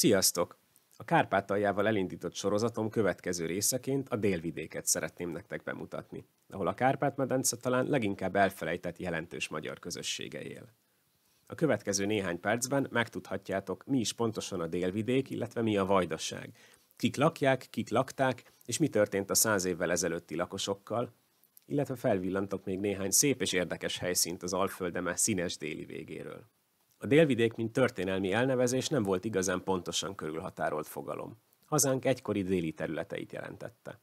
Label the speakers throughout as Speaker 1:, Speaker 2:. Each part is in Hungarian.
Speaker 1: Sziasztok! A Kárpátaljával elindított sorozatom következő részeként a délvidéket szeretném nektek bemutatni, ahol a Kárpát-medence talán leginkább elfelejtett jelentős magyar közössége él. A következő néhány percben megtudhatjátok, mi is pontosan a délvidék, illetve mi a vajdaság, kik lakják, kik lakták, és mi történt a száz évvel ezelőtti lakosokkal, illetve felvillantok még néhány szép és érdekes helyszínt az Alföldeme színes déli végéről. A délvidék, mint történelmi elnevezés nem volt igazán pontosan körülhatárolt fogalom. Hazánk egykori déli területeit jelentette.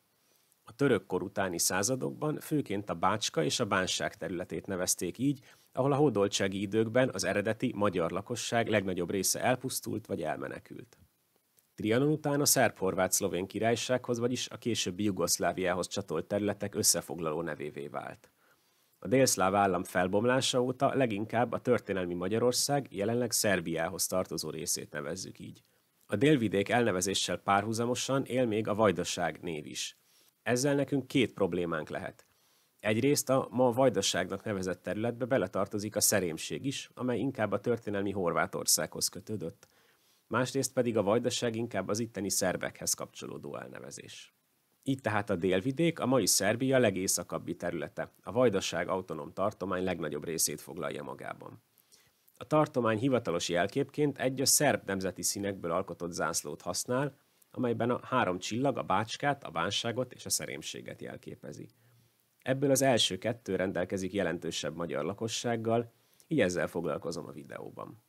Speaker 1: A török kor utáni századokban főként a Bácska és a Bánság területét nevezték így, ahol a hódoltsági időkben az eredeti magyar lakosság legnagyobb része elpusztult vagy elmenekült. Trianon után a szerb-horvát-szlovén királysághoz, vagyis a későbbi Jugoszláviához csatolt területek összefoglaló nevévé vált. A délszláv állam felbomlása óta leginkább a történelmi Magyarország jelenleg Szerbiához tartozó részét nevezzük így. A délvidék elnevezéssel párhuzamosan él még a vajdaság név is. Ezzel nekünk két problémánk lehet. Egyrészt a ma a vajdaságnak nevezett területbe beletartozik a szerémség is, amely inkább a történelmi Horvátországhoz kötődött, másrészt pedig a vajdaság inkább az itteni szerbekhez kapcsolódó elnevezés. Így tehát a délvidék a mai Szerbia legészakabbi területe, a Vajdaság autonóm tartomány legnagyobb részét foglalja magában. A tartomány hivatalos jelképként egy a szerb nemzeti színekből alkotott zászlót használ, amelyben a három csillag a bácskát, a bánságot és a szerémséget jelképezi. Ebből az első kettő rendelkezik jelentősebb magyar lakossággal, így ezzel foglalkozom a videóban.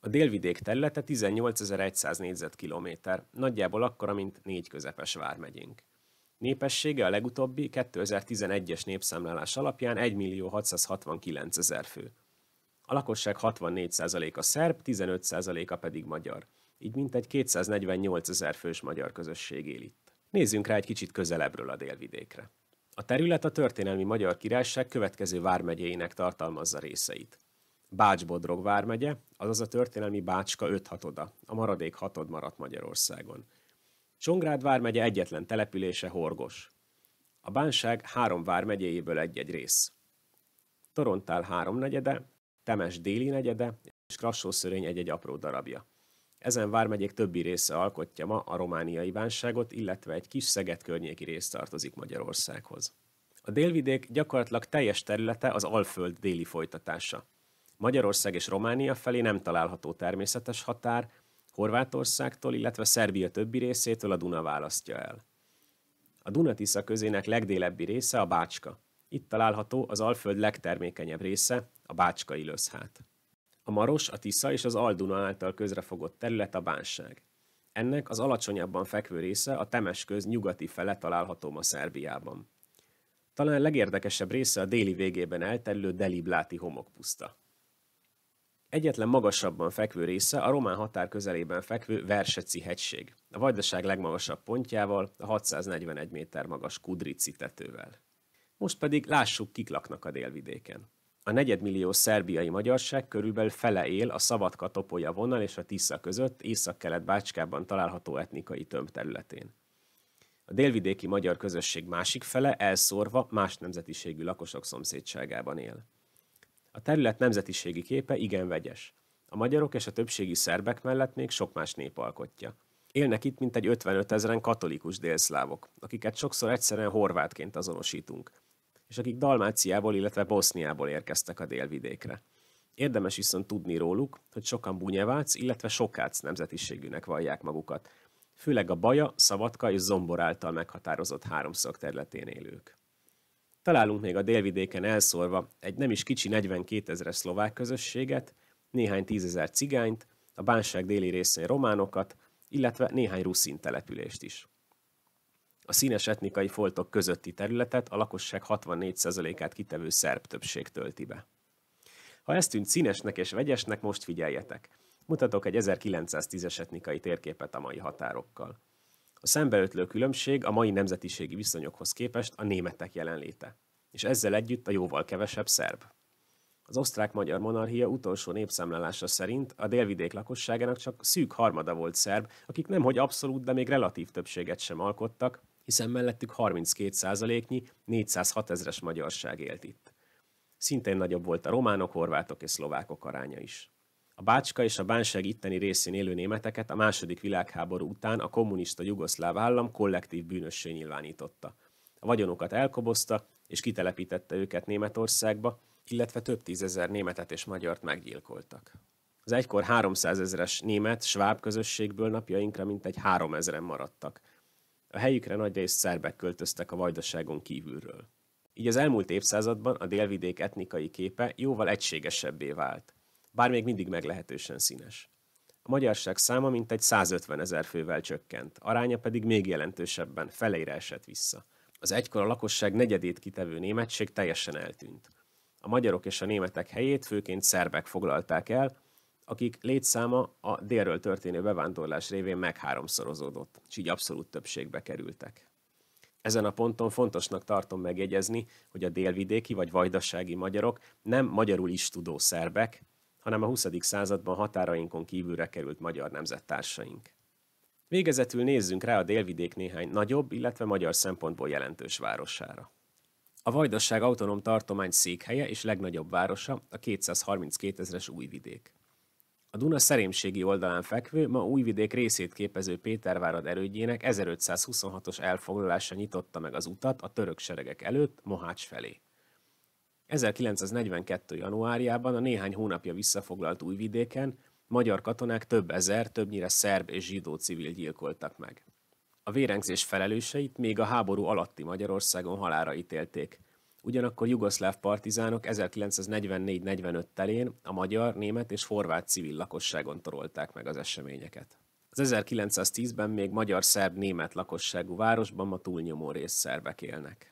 Speaker 1: A délvidék területe 18.100 négyzetkilométer, nagyjából akkora, mint négy közepes vármegyénk. Népessége a legutóbbi 2011-es népszámlálás alapján 1.669.000 fő. A lakosság 64%-a szerb, 15%-a pedig magyar. Így mintegy 248.000 fős magyar közösség él itt. Nézzünk rá egy kicsit közelebbről a délvidékre. A terület a történelmi Magyar Királyság következő vármegyeinek tartalmazza részeit. Bács-Bodrog vármegye, azaz a történelmi Bácska 5 hatoda, a maradék hatod maradt Magyarországon – Csongrád vármegye egyetlen települése Horgos. A bánság három vármegyéjéből egy-egy rész. Torontál háromnegyede, Temes déli negyede és Krassószörény egy-egy apró darabja. Ezen vármegyék többi része alkotja ma a romániai bánságot, illetve egy kis szeget környéki rész tartozik Magyarországhoz. A délvidék gyakorlatilag teljes területe az Alföld déli folytatása. Magyarország és Románia felé nem található természetes határ, Horvátországtól, illetve Szerbia többi részétől a Duna választja el. A Dunatisza közének legdélebbi része a Bácska. Itt található az Alföld legtermékenyebb része, a Bácskai löszhát. A Maros, a Tisza és az Alduna által közrefogott terület a Bánság. Ennek az alacsonyabban fekvő része a köz nyugati fele található ma Szerbiában. Talán legérdekesebb része a déli végében elterülő Delibláti homokpuszta egyetlen magasabban fekvő része a román határ közelében fekvő Verseci hegység, a vajdaság legmagasabb pontjával, a 641 méter magas Kudrici tetővel. Most pedig lássuk, kik laknak a délvidéken. A negyedmillió szerbiai magyarság körülbelül fele él a Szabadka-Topolya vonal és a Tisza között északkelet Bácskában található etnikai tömb területén. A délvidéki magyar közösség másik fele elszórva más nemzetiségű lakosok szomszédságában él. A terület nemzetiségi képe igen vegyes. A magyarok és a többségi szerbek mellett még sok más nép alkotja. Élnek itt mintegy 55 ezeren katolikus délszlávok, akiket sokszor egyszerűen horvátként azonosítunk, és akik Dalmáciából, illetve Boszniából érkeztek a délvidékre. Érdemes viszont tudni róluk, hogy sokan bunyevác, illetve sokác nemzetiségűnek vallják magukat, főleg a baja, szabadka és zombor által meghatározott háromszög területén élők. Találunk még a délvidéken elszórva egy nem is kicsi 42 ezeres szlovák közösséget, néhány tízezer cigányt, a bánság déli részén románokat, illetve néhány ruszin települést is. A színes etnikai foltok közötti területet a lakosság 64%-át kitevő szerb többség tölti be. Ha ezt tűnt színesnek és vegyesnek, most figyeljetek. Mutatok egy 1910-es etnikai térképet a mai határokkal. A szembeötlő különbség a mai nemzetiségi viszonyokhoz képest a németek jelenléte, és ezzel együtt a jóval kevesebb szerb. Az osztrák-magyar monarchia utolsó népszámlálása szerint a délvidék lakosságának csak szűk harmada volt szerb, akik nemhogy abszolút, de még relatív többséget sem alkottak, hiszen mellettük 32%-nyi 406 ezres magyarság élt itt. Szintén nagyobb volt a románok, horvátok és szlovákok aránya is. A Bácska és a Bánság itteni részén élő németeket a második világháború után a kommunista jugoszláv állam kollektív bűnössé nyilvánította. A vagyonukat elkobozta, és kitelepítette őket Németországba, illetve több tízezer németet és magyart meggyilkoltak. Az egykor 300 ezeres német, sváb közösségből napjainkra mintegy 3 ezeren maradtak. A helyükre nagyrészt szerbek költöztek a vajdaságon kívülről. Így az elmúlt évszázadban a délvidék etnikai képe jóval egységesebbé vált bár még mindig meglehetősen színes. A magyarság száma mintegy 150 ezer fővel csökkent, aránya pedig még jelentősebben, feleire esett vissza. Az egykor a lakosság negyedét kitevő németség teljesen eltűnt. A magyarok és a németek helyét főként szerbek foglalták el, akik létszáma a délről történő bevándorlás révén megháromszorozódott, és így abszolút többségbe kerültek. Ezen a ponton fontosnak tartom megjegyezni, hogy a délvidéki vagy vajdasági magyarok nem magyarul is tudó szerbek, hanem a 20. században határainkon kívülre került magyar nemzettársaink. Végezetül nézzünk rá a délvidék néhány nagyobb, illetve magyar szempontból jelentős városára. A Vajdaság autonóm tartomány székhelye és legnagyobb városa a 232 ezres Újvidék. A Duna szerémségi oldalán fekvő, ma Újvidék részét képező Pétervárad erődjének 1526-os elfoglalása nyitotta meg az utat a török seregek előtt Mohács felé. 1942. januárjában a néhány hónapja visszafoglalt Újvidéken magyar katonák több ezer, többnyire szerb és zsidó civil gyilkoltak meg. A vérengzés felelőseit még a háború alatti Magyarországon halára ítélték. Ugyanakkor jugoszláv partizánok 1944-45 telén a magyar, német és horvát civil lakosságon torolták meg az eseményeket. Az 1910-ben még magyar-szerb-német lakosságú városban ma túlnyomó rész élnek.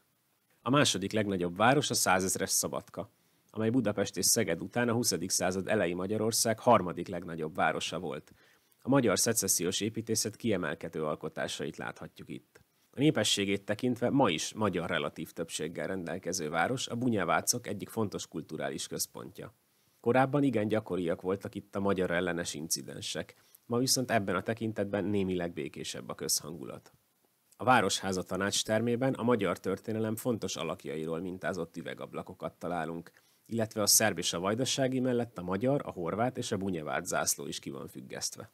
Speaker 1: A második legnagyobb város a százezres Szabadka, amely Budapest és Szeged után a 20. század elejé Magyarország harmadik legnagyobb városa volt. A magyar szecessziós építészet kiemelkedő alkotásait láthatjuk itt. A népességét tekintve ma is magyar relatív többséggel rendelkező város a bunyavácok egyik fontos kulturális központja. Korábban igen gyakoriak voltak itt a magyar ellenes incidensek, ma viszont ebben a tekintetben némileg békésebb a közhangulat. A Városháza tanács termében a magyar történelem fontos alakjairól mintázott üvegablakokat találunk, illetve a szerb és a vajdasági mellett a magyar, a horvát és a bunyevárt zászló is ki van függesztve.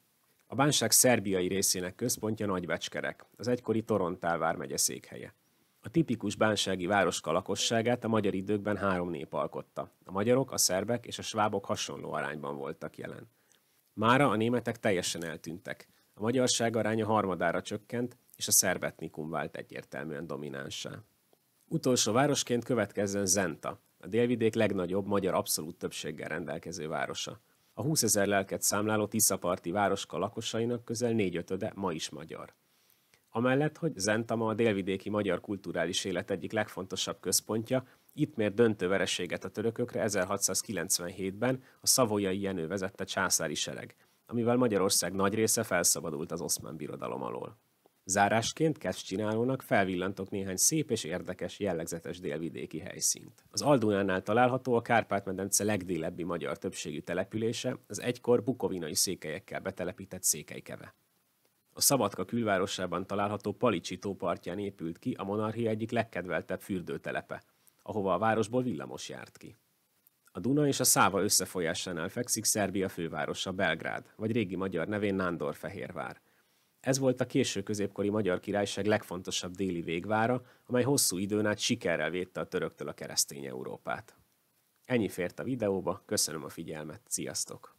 Speaker 1: A bánság szerbiai részének központja Nagybecskerek, az egykori Torontál vármegye székhelye. A tipikus bánsági városka lakosságát a magyar időkben három nép alkotta. A magyarok, a szerbek és a svábok hasonló arányban voltak jelen. Mára a németek teljesen eltűntek. A magyarság aránya harmadára csökkent, és a szervetnikum vált egyértelműen dominánsá. Utolsó városként következzen Zenta, a délvidék legnagyobb magyar abszolút többséggel rendelkező városa. A 20 ezer lelket számláló Tiszaparti városka lakosainak közel négyötöde ma is magyar. Amellett, hogy Zenta ma a délvidéki magyar kulturális élet egyik legfontosabb központja, itt mér döntő vereséget a törökökre 1697-ben a Szavoyai Jenő vezette császári sereg, amivel Magyarország nagy része felszabadult az oszmán birodalom alól. Zárásként csinálónak felvillantok néhány szép és érdekes, jellegzetes délvidéki helyszínt. Az Aldunánál található a Kárpát-medence legdélebbi magyar többségű települése, az egykor bukovinai székelyekkel betelepített székelykeve. A Szabadka külvárosában található Palicsi tópartján épült ki a monarchia egyik legkedveltebb fürdőtelepe, ahova a városból villamos járt ki. A Duna és a Száva összefolyásánál fekszik Szerbia fővárosa Belgrád, vagy régi magyar nevén Nándorfehérvár, ez volt a késő középkori magyar királyság legfontosabb déli végvára, amely hosszú időn át sikerrel védte a töröktől a keresztény Európát. Ennyi fért a videóba, köszönöm a figyelmet, sziasztok!